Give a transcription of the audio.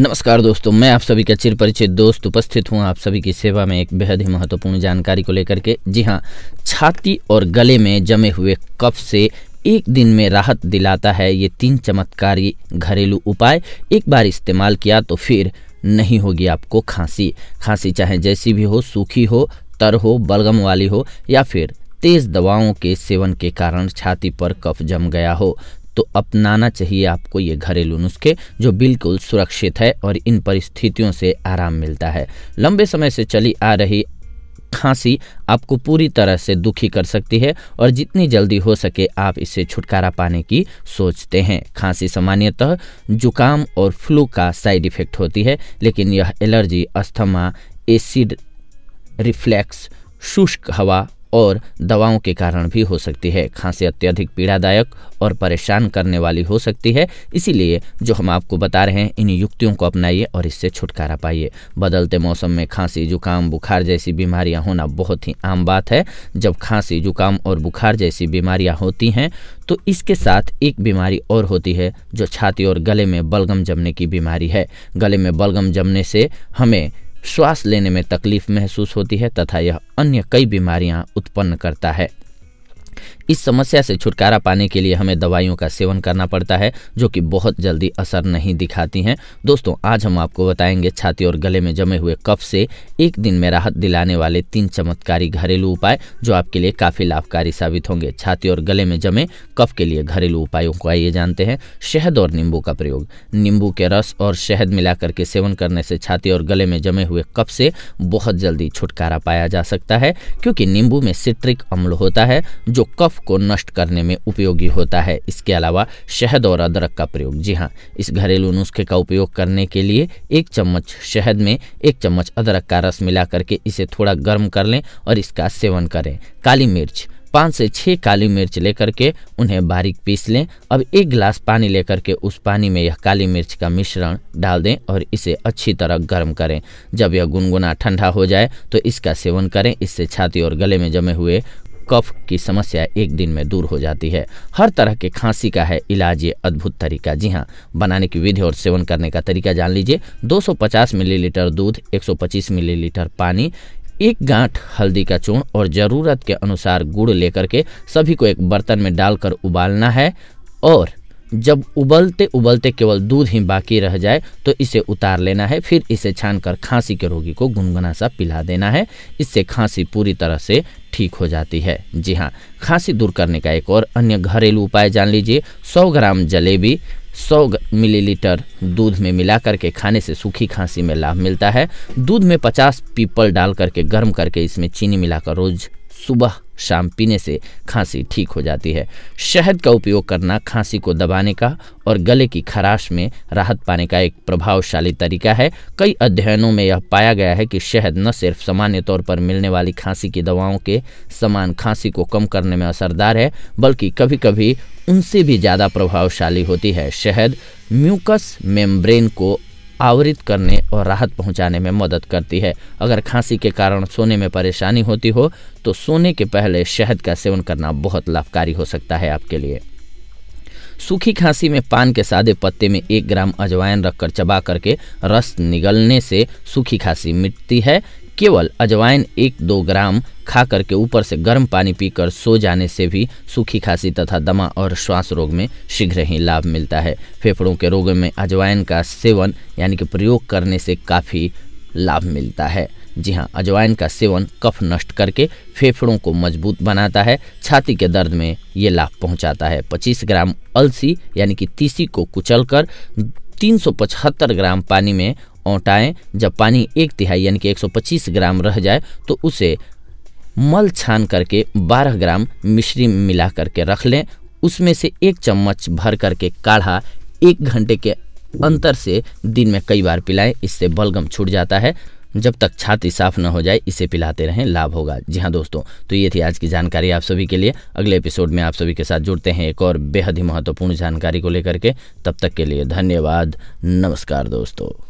नमस्कार दोस्तों मैं आप सभी का चिर परिचित दोस्त उपस्थित हूं आप सभी की सेवा में एक बेहद ही महत्वपूर्ण जानकारी को लेकर के जी हां छाती और गले में जमे हुए कफ से एक दिन में राहत दिलाता है ये तीन चमत्कारी घरेलू उपाय एक बार इस्तेमाल किया तो फिर नहीं होगी आपको खांसी खांसी चाहे जैसी भी हो सूखी हो तर हो बलगम वाली हो या फिर तेज दवाओं के सेवन के कारण छाती पर कफ जम गया हो तो अपनाना चाहिए आपको ये घरेलू नुस्खे जो बिल्कुल सुरक्षित है और इन परिस्थितियों से आराम मिलता है लंबे समय से चली आ रही खांसी आपको पूरी तरह से दुखी कर सकती है और जितनी जल्दी हो सके आप इससे छुटकारा पाने की सोचते हैं खांसी सामान्यतः जुकाम और फ्लू का साइड इफेक्ट होती है लेकिन यह एलर्जी अस्थमा एसिड रिफ्लैक्स शुष्क हवा और दवाओं के कारण भी हो सकती है खांसी अत्यधिक पीड़ादायक और परेशान करने वाली हो सकती है इसीलिए जो हम आपको बता रहे हैं इन युक्तियों को अपनाइए और इससे छुटकारा पाइए बदलते मौसम में खांसी जुकाम बुखार जैसी बीमारियां होना बहुत ही आम बात है जब खांसी जुकाम और बुखार जैसी बीमारियां होती हैं तो इसके साथ एक बीमारी और होती है जो छाती और गले में बलगम जमने की बीमारी है गले में बलगम जमने से हमें श्वास लेने में तकलीफ महसूस होती है तथा यह अन्य कई बीमारियां उत्पन्न करता है इस समस्या से छुटकारा पाने के लिए हमें दवाइयों का सेवन करना पड़ता है जो कि बहुत जल्दी असर नहीं दिखाती हैं दोस्तों आज हम आपको बताएंगे छाती और गले में जमे हुए कफ से एक दिन में राहत दिलाने वाले तीन चमत्कारी घरेलू उपाय जो आपके लिए काफ़ी लाभकारी साबित होंगे छाती और गले में जमे कफ के लिए घरेलू उपायों को आइए जानते हैं शहद और नींबू का प्रयोग नींबू के रस और शहद मिलाकर के सेवन करने से छाती और गले में जमे हुए कफ से बहुत जल्दी छुटकारा पाया जा सकता है क्योंकि नींबू में सिट्रिक अम्ल होता है जो कफ कफ को नष्ट करने में उपयोगी होता है इसके अलावा शहद और अदरक का प्रयोग जी हाँ इस घरेलू नुस्खे का उपयोग करने के लिए एक चम्मच शहद में एक चम्मच अदरक का रस मिला करके इसे थोड़ा गर्म कर लें और इसका सेवन करें काली मिर्च पाँच से छः काली मिर्च लेकर के उन्हें बारीक पीस लें अब एक गिलास पानी लेकर के उस पानी में यह काली मिर्च का मिश्रण डाल दें और इसे अच्छी तरह गर्म करें जब यह गुनगुना ठंडा हो जाए तो इसका सेवन करें इससे छाती और गले में जमे हुए कफ की समस्या एक दिन में दूर हो जाती है हर तरह के खांसी का है इलाज ये अद्भुत तरीका जी हाँ बनाने की विधि और सेवन करने का तरीका जान लीजिए 250 मिलीलीटर दूध 125 मिलीलीटर पानी एक गांठ हल्दी का चूर्ण और ज़रूरत के अनुसार गुड़ लेकर के सभी को एक बर्तन में डालकर उबालना है और जब उबलते उबलते केवल दूध ही बाकी रह जाए तो इसे उतार लेना है फिर इसे छानकर खांसी के रोगी को गुनगुना सा पिला देना है इससे खांसी पूरी तरह से ठीक हो जाती है जी हाँ खांसी दूर करने का एक और अन्य घरेलू उपाय जान लीजिए 100 ग्राम जलेबी 100 मिलीलीटर दूध में मिला करके खाने से सूखी खांसी में लाभ मिलता है दूध में 50 पीपल डाल करके गर्म करके इसमें चीनी मिलाकर रोज़ सुबह शाम पीने से खांसी ठीक हो जाती है शहद का उपयोग करना खांसी को दबाने का और गले की खराश में राहत पाने का एक प्रभावशाली तरीका है कई अध्ययनों में यह पाया गया है कि शहद न सिर्फ सामान्य तौर पर मिलने वाली खांसी की दवाओं के समान खांसी को कम करने में असरदार है बल्कि कभी कभी उनसे भी ज़्यादा प्रभावशाली होती है शहद म्यूकस मेम्ब्रेन को आवरित करने और राहत पहुंचाने में मदद करती है अगर खांसी के कारण सोने में परेशानी होती हो तो सोने के पहले शहद का सेवन करना बहुत लाभकारी हो सकता है आपके लिए सूखी खांसी में पान के सादे पत्ते में एक ग्राम अजवाइन रखकर चबा करके रस निगलने से सूखी खांसी मिटती है केवल अजवाइन एक दो ग्राम खा करके ऊपर से गर्म पानी पीकर सो जाने से भी सूखी खांसी तथा दमा और श्वास रोग में शीघ्र ही लाभ मिलता है फेफड़ों के रोग में अजवाइन का सेवन यानी कि प्रयोग करने से काफ़ी लाभ मिलता है जी हाँ अजवाइन का सेवन कफ नष्ट करके फेफड़ों को मजबूत बनाता है छाती के दर्द में ये लाभ पहुंचाता है 25 ग्राम अलसी यानी कि तीसी को कुचलकर 375 ग्राम पानी में औटाएं जब पानी एक तिहाई यानी कि 125 ग्राम रह जाए तो उसे मल छान करके 12 ग्राम मिश्री मिला करके रख लें उसमें से एक चम्मच भर करके काढ़ा एक घंटे के अंतर से दिन में कई बार पिलाएं इससे बलगम छूट जाता है जब तक छाती साफ न हो जाए इसे पिलाते रहें लाभ होगा जी हाँ दोस्तों तो ये थी आज की जानकारी आप सभी के लिए अगले एपिसोड में आप सभी के साथ जुड़ते हैं एक और बेहद ही महत्वपूर्ण जानकारी को लेकर के तब तक के लिए धन्यवाद नमस्कार दोस्तों